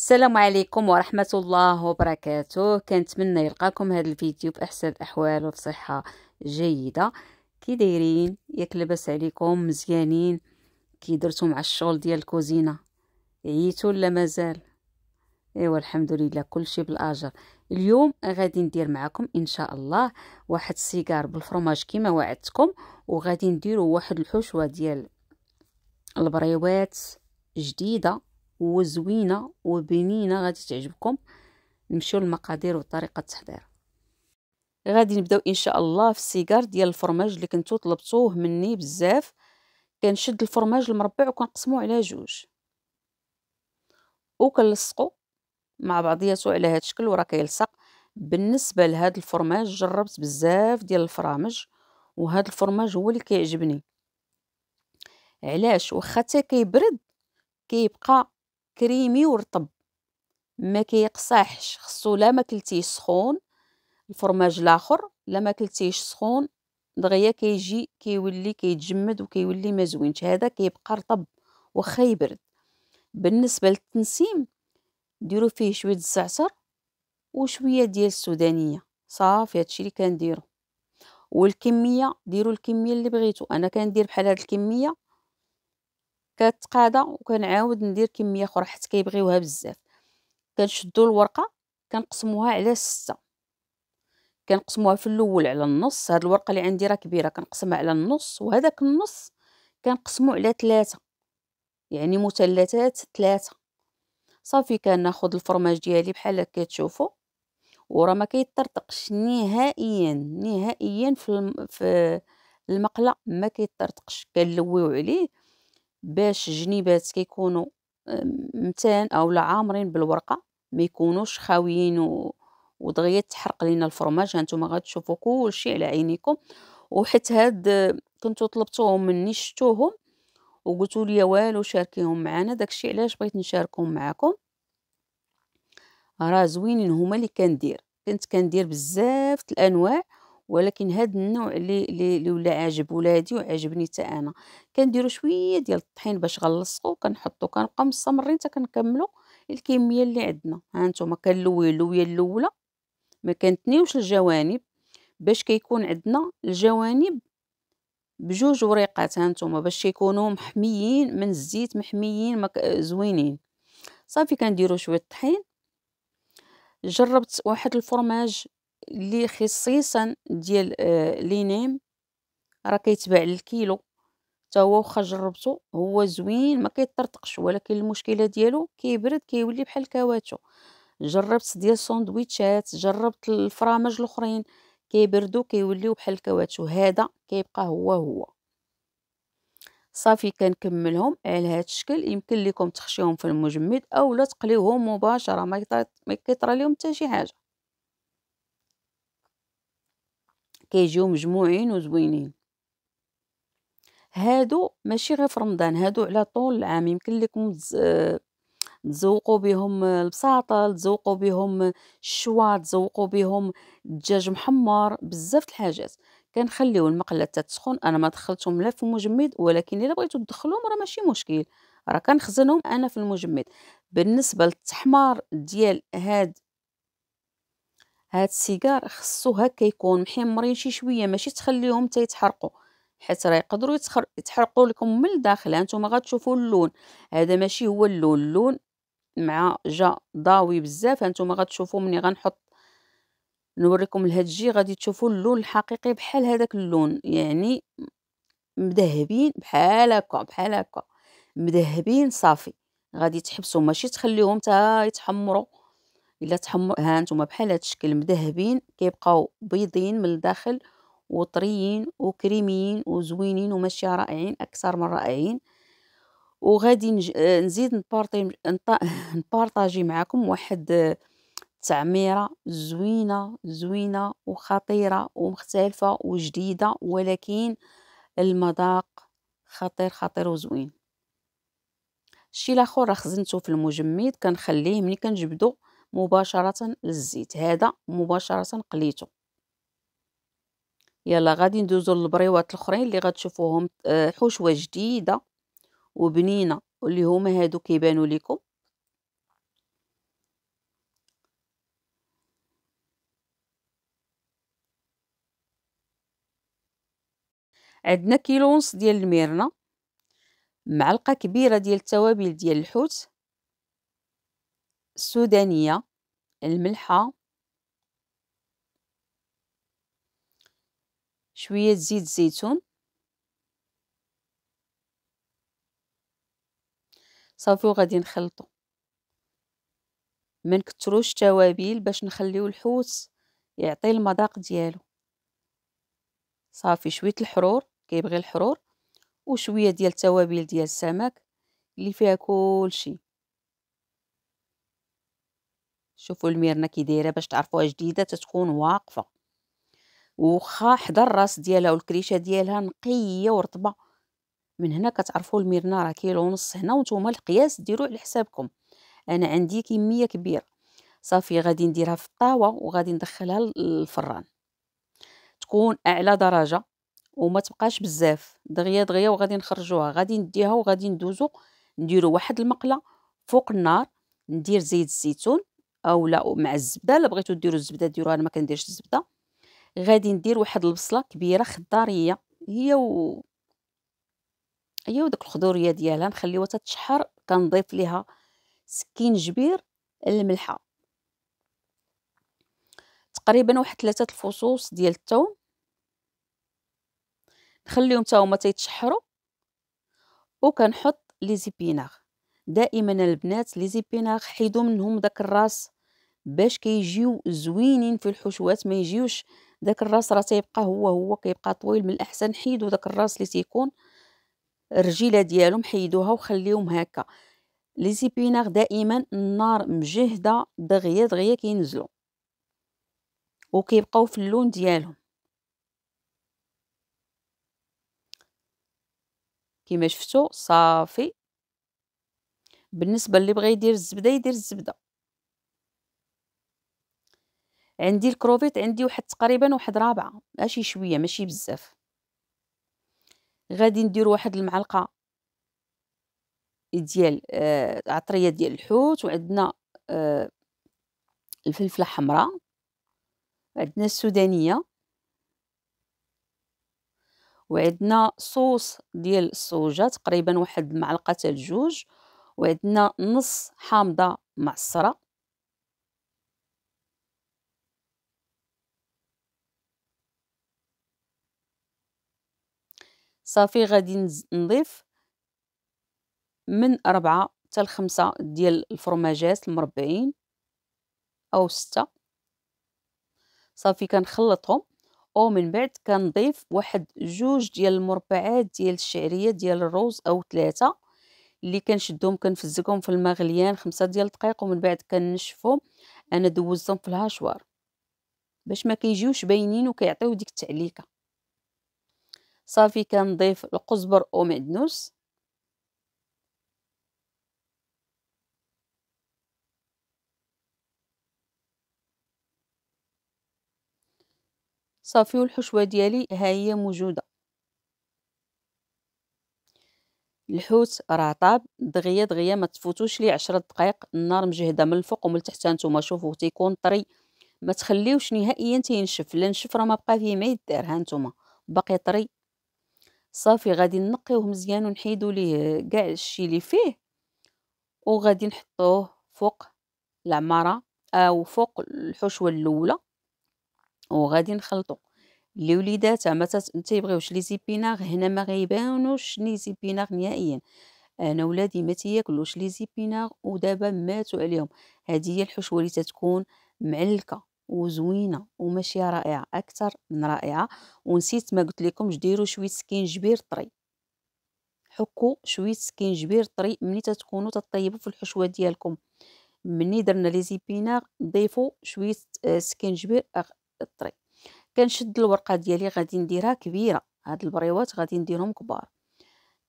السلام عليكم ورحمة الله وبركاته كنتمنى يلقاكم هذا الفيديو بأحسن الأحوال وفي جيدة كي دايرين ياك لاباس عليكم مزيانين كي درتو مع الشغل ديال الكوزينة عييتو لا مازال ايوا الحمد لله كلشي بالاجر اليوم غادي ندير معكم ان شاء الله واحد السيجار بالفرماج كما وعدتكم وغادي نديروا واحد الحشوه ديال البريوات جديده وزوينه وبنينه غادي تعجبكم نمشيو للمقادير وطريقه التحضير غادي نبداو ان شاء الله في السيجار ديال الفرماج اللي كنتو طلبتوه مني بزاف كنشد الفرماج المربع وكنقسمو على جوج وكنلصقو مع بعضياتو على هذا الشكل وراه كيلصق بالنسبه لهذا الفرماج جربت بزاف ديال الفرامج وهذا الفرماج هو اللي كيعجبني علاش واخا حتى كيبرد كيبقى كريمي ورطب ما كيقصحش خصو لا ماكلتيه سخون الفرماج الاخر لا ما سخون دغيا كيجي كيولي كيتجمد وكيولي ما زوينش هذا كيبقى رطب واخا يبرد بالنسبه للتنسيم ديروا فيه شويه الزعتر وشويه ديال السودانيه صافي هادشي اللي كنديروا والكميه ديروا الكميه اللي بغيتو انا كندير بحال هاد الكميه كتقادا وكنعاود ندير كميه اخرى حيت كيبغيوها بزاف كنشدو الورقه كنقسموها على ستة كنقسموها في الاول على النص هاد الورقه اللي عندي راه كبيره كنقسمها على النص وهذاك النص كنقسمو على ثلاثة يعني مثلثات ثلاثة صافي كناخذ الفرماج ديالي بحال هكا كتشوفوا وراه ما كيطرطقش نهائيا نهائيا في في المقله ما كيطرطقش كنلويو عليه باش جنيبات كيكونوا متان او عامرين بالورقه ما يكونوش خاويين ودغيا تحرق لينا الفرماج هانتوما غتشوفوا كلشي على عينيكم وحيت هاد كنتو طلبتوهم مني شفتوهم وقلتوا لي والو شاركيهم معنا داكشي علاش بغيت نشاركهم معكم راه زوينين هما اللي كندير كنت كندير بزاف الانواع ولكن هذا النوع اللي اللي ولا عاجب ولادي وعاجبني حتى انا كنديرو شويه ديال الطحين باش غنلصقو كنحطوا كنبقى مستمرين حتى كنكملو الكميه اللي عندنا ها نتوما كنلوي اللويه الاولى ما كنتنيوش الجوانب باش كيكون عندنا الجوانب بجوج وريقات ها نتوما باش يكونوا محميين من الزيت محميين مك... زوينين صافي كنديروا شويه الطحين جربت واحد الفرماج اللي خصيصا ديال آه، لينيم راه كيتباع للكيلو حتى هو واخا جربته هو زوين ما كيطرطقش ولكن المشكله ديالو كيبرد كيولي بحال كواتو جربت ديال الساندويتشات جربت الفرامج الاخرين كيبردو كيوليو بحال الكواتو هذا كيبقى هو هو صافي كنكملهم على هذا الشكل يمكن لكم تخشيهم في المجمد اولا تقليوهم مباشره ما كيطرى لهم حتى شي حاجه كيجيو مجموعين وزوينين هادو ماشي غير في رمضان هادو على طول العام يمكن لكم تزوقوا بهم البساطه تزوقوا بهم الشوا تزوقوا بهم الدجاج محمر بزاف د الحاجات كنخليو المقله تتسخن انا ما دخلتهم لا في المجمد ولكن الا بغيتو تدخلهم راه ماشي مشكل راه كنخزنهم انا في المجمد بالنسبه للتحمار ديال هاد هاد السيجار خصو هكا يكون محمرين شي شويه ماشي تخليهم حتى يتحرقوا حيت راه يقدروا يتخر... يتحرقوا لكم من الداخل هانتوما غتشوفوا اللون هذا ماشي هو اللون اللون مع جا ضاوي بزاف هانتوما غتشوفوا مني غنحط نوريكم الهجي غادي تشوفوا اللون الحقيقي بحال هذاك اللون يعني مذهبين بحال هكا بحال هكا مذهبين صافي غادي تحبسوا ماشي تخليهم حتى يتحمروا الا تحمر ها نتوما بحال هذا الشكل مذهبين كيبقاو بيضين من الداخل وطريين وكريميين وزوينين وماشي رائعين اكثر من رائعين وغادي آه، نزيد نبارطي نبارطاجي معكم واحد آه، تعميره زوينه زوينه وخطيره ومختلفه وجديده ولكن المذاق خطير خطير وزوين الشيء الاخر راه خزنته في المجمد كنخليه ملي كنجبدو مباشره للزيت هذا مباشره قليته يلا غادي ندوزو للبريوات الاخرين اللي غتشوفوهم آه، حشوه جديده وبنينه واللي هما هادو كيبانوا لكم عندنا كيلو ونص ديال الميرنه معلقه كبيره ديال التوابل ديال الحوت السودانية الملحة شوية زيت زيتون صافي وغادي نخلطو ما نكثروش التوابل باش نخليو الحوت يعطي المذاق ديالو صافي شويه الحرور كيبغي الحرور وشويه ديال التوابل ديال السمك اللي فيها كلشي شوفوا الميرنا كي دايره باش تعرفوها جديده تتكون واقفه وخا حدا الراس ديالها والكريشه ديالها نقيه ورطبه من هنا كتعرفوا الميرنا راه كيلو ونص هنا وانتم القياس ديروا على حسابكم انا عندي كميه كبيره صافي غادي نديرها في الطاوه وغادي ندخلها للفران تكون اعلى درجه وما تبقاش بزاف دغيا دغيا وغادي نخرجوها غادي نديها وغادي ندوزو نديرو واحد المقله فوق النار ندير زيت الزيتون اولا مع الزبده الا بغيتو ديروا الزبده ديروها انا ما كنديرش الزبده غادي ندير واحد البصله كبيره خضاريه هي و هي وداك الخضوريه ديالها نخليوها تتشحر كنضيف ليها سكين جبير الملحه تقريبا واحد ثلاثه الفصوص ديال الثوم نخليهم حتى هما تيتشحروا وكنحط لي زيبيناغ دائما البنات لي زيبيناغ حيدوا منهم داك الراس باش كيجيو زوينين في الحشوات ما يجيوش داك الراس راه تيبقى هو هو كيبقى طويل من الاحسن حيدوا داك الراس اللي تيكون الرجيله ديالهم حيدوها وخليهم هكا لي سيبيناغ دائما النار مجهده دغيا دغيا كينزلوا وكيبقاو في اللون ديالهم كما شفتوا صافي بالنسبه اللي بغى يدير الزبده يدير الزبده عندي الكروفيت عندي واحد تقريبا واحد رابعه ماشي شويه ماشي بزاف غادي ندير واحد المعلقه ديال آه عطريه ديال الحوت وعندنا آه الفلفله حمراء عندنا السودانيه وعندنا صوص ديال الصوجه تقريبا واحد المعلقه تاع الجوج وعندنا نص حامضه معصره صافي غادي نضيف من أربعة حتى لخمسة ديال الفرماجات المربعين أو ستة صافي كنخلطهم ومن بعد كنضيف واحد جوج ديال المربعات ديال الشعرية ديال الروز أو ثلاثة اللي كنشدهم كنفزكهم في المغليان غليان خمسة ديال الدقائق ومن بعد كنشفهم أنا دوزتهم في الهاشوار باش ما كيجيوش باينين وكيعطيو ديك التعليكه صافي كنضيف القزبر ومعدنوس صافي والحشوه ديالي ها هي موجوده الحوت راه طاب دغيا دغيا ما تفوتوش ليه 10 دقائق النار مجهده من الفوق ومن التحت هانتوما شوفوه تيكون طري ما تخليوش نهائيا تينشف لا نشف راه ما بقى فيه ما يدار هانتوما باقي طري صافي غادي نقيوه مزيان ونحيدو ليه كاع الشي اللي فيه وغادي نحطوه فوق العماره او فوق الحشوه الاولى وغادي نخلطو اللي وليدات ما تيبغيوش لي زيبيناغ هنا ما غيبانوش ني زيبيناغ نهائيا انا ولادي ما تياكلوش لي زيبيناغ ودابا ماتوا عليهم هذه هي الحشوه اللي تتكون معلكه وزوينه وماشيه رائعه اكثر من رائعه ونسيت ما قلت لكم ديروا شويه سكينجبير طري حكوا شويه سكينجبير طري ملي تتكونوا تطيبوا في الحشوه ديالكم ملي درنا لي زيبينار ضيفوا شويه آه، سكينجبير آه، طري كنشد الورقه ديالي غادي نديرها كبيره هاد البريوات غادي نديرهم كبار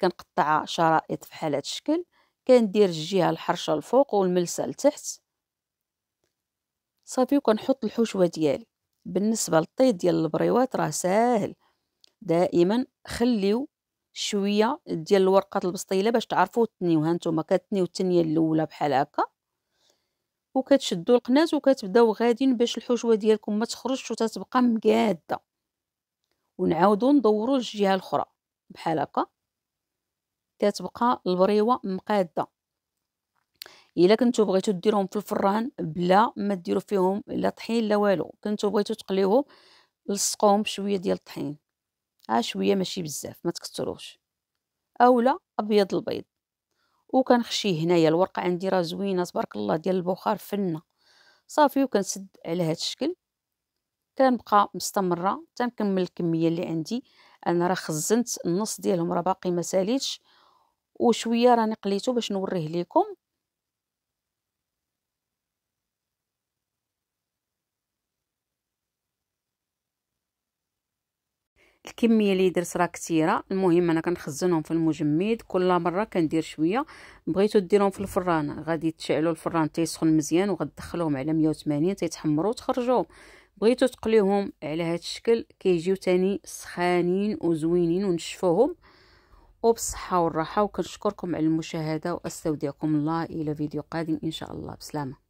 كنقطع شرائط في حالة الشكل كندير الجهه الحرشه الفوق والملسه لتحت صافي وكنحط الحشوه ديالي بالنسبه للطيط ديال البريوات راه ساهل دائما خليو شويه ديال الورقه البسطيله باش تعرفوا تنيو ها نتوما كتنيو التنيه الاولى بحال هكا وكتشدوا القناص وكتبداو غاديين باش الحشوه ديالكم ما تخرجش وتتبقى مقاده ونعاودوا ندوروا للجهه الاخرى بحال هكا كتبقى البريوه مقاده الا كنتو بغيتو ديرهم في الفران بلا ما ديرو فيهم لا طحين لا والو كنتو بغيتو تقليوهم لصقوهم بشويه ديال الطحين ها شويه ماشي بزاف ما تكثروش اولا ابيض البيض وكنخشي هنايا الورقه عندي راه زوينه تبارك الله ديال البخار فنه صافي وكنسد على هذا الشكل كنبقى مستمره حتى نكمل الكميه اللي عندي انا راه خزنت النص ديالهم راه باقي ما ساليتش وشويه راني قليته باش نوريه لكم الكميه اللي درت راه كثيره المهم انا كنخزنهم في المجمد كل مره كندير شويه بغيتو ديرهم في الفران غادي تشعلوا الفران تيسخن مزيان وغتدخلوهم على 180 تيتحمروا وتخرجوهم بغيتو تقليوهم على هذا الشكل كيجيو تاني سخانين وزوينين ونشفوهم وبالصحه والراحه وكنشكركم على المشاهده واستودعكم الله الى فيديو قادم ان شاء الله بسلامه